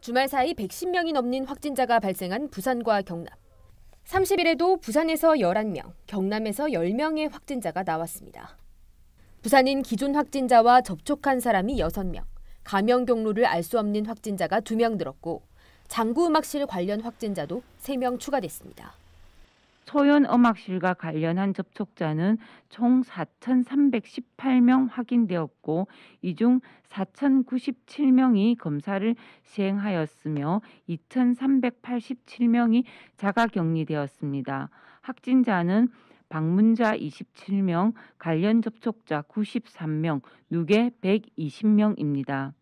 주말 사이 110명이 넘는 확진자가 발생한 부산과 경남. 30일에도 부산에서 11명, 경남에서 10명의 확진자가 나왔습니다. 부산인 기존 확진자와 접촉한 사람이 6명, 감염 경로를 알 수 없는 확진자가 2명 늘었고 장구음악실 관련 확진자도 3명 추가됐습니다. 소연 음악실과 관련한 접촉자는 총 4,318명 확인되었고 이 중 4,097명이 검사를 시행하였으며 2,387명이 자가 격리되었습니다. 확진자는 방문자 27명, 관련 접촉자 93명, 누계 120명입니다.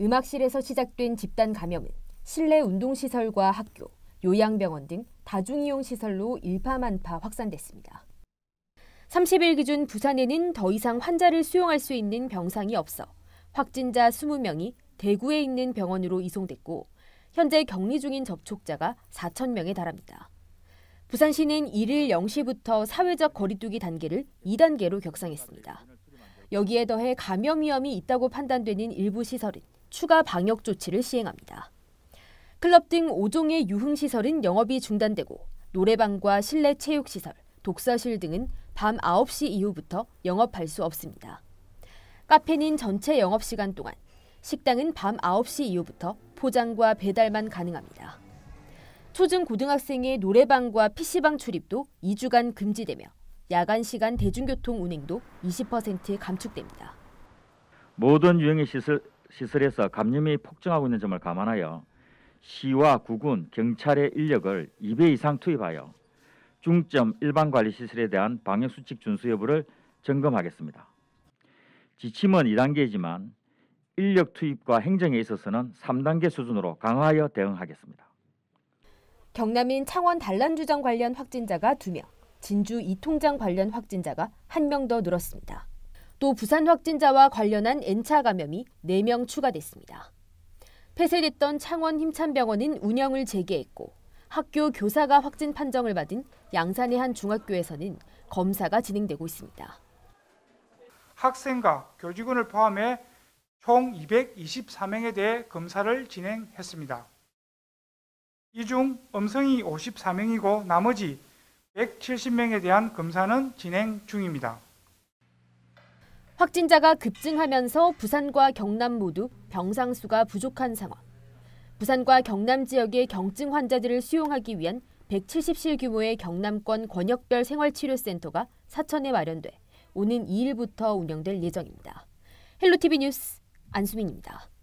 음악실에서 시작된 집단 감염은 실내 운동시설과 학교, 요양병원 등 다중이용 시설로 일파만파 확산됐습니다. 30일 기준 부산에는 더 이상 환자를 수용할 수 있는 병상이 없어 확진자 20명이 대구에 있는 병원으로 이송됐고 현재 격리 중인 접촉자가 4천 명에 달합니다. 부산시는 1일 0시부터 사회적 거리두기 단계를 2단계로 격상했습니다. 여기에 더해 감염 위험이 있다고 판단되는 일부 시설은 추가 방역 조치를 시행합니다. 클럽 등 5종의 유흥시설은 영업이 중단되고 노래방과 실내 체육시설, 독서실 등은 밤 9시 이후부터 영업할 수 없습니다. 카페는 전체 영업시간 동안, 식당은 밤 9시 이후부터 포장과 배달만 가능합니다. 초중 고등학생의 노래방과 PC방 출입도 2주간 금지되며 야간 시간 대중교통 운행도 20% 감축됩니다. 모든 유흥의 시설, 시설에서 감염이 폭증하고 있는 점을 감안하여 시와 구군, 경찰의 인력을 2배 이상 투입하여 중점 일반관리시설에 대한 방역수칙 준수 여부를 점검하겠습니다. 지침은 2단계이지만 인력 투입과 행정에 있어서는 3단계 수준으로 강화하여 대응하겠습니다. 경남인 창원 단란주장 관련 확진자가 2명, 진주 이통장 관련 확진자가 1명 더 늘었습니다. 또 부산 확진자와 관련한 N차 감염이 4명 추가됐습니다. 폐쇄됐던 창원 힘찬병원은 운영을 재개했고 학교 교사가 확진 판정을 받은 양산의 한 중학교에서는 검사가 진행되고 있습니다. 학생과 교직원을 포함해 총 224명에 대해 검사를 진행했습니다. 이 중 음성이 54명이고 나머지 170명에 대한 검사는 진행 중입니다. 확진자가 급증하면서 부산과 경남 모두 병상 수가 부족한 상황. 부산과 경남 지역의 경증 환자들을 수용하기 위한 170실 규모의 경남권 권역별 생활치료센터가 사천에 마련돼 오는 2일부터 운영될 예정입니다. 헬로티비 뉴스 안수민입니다.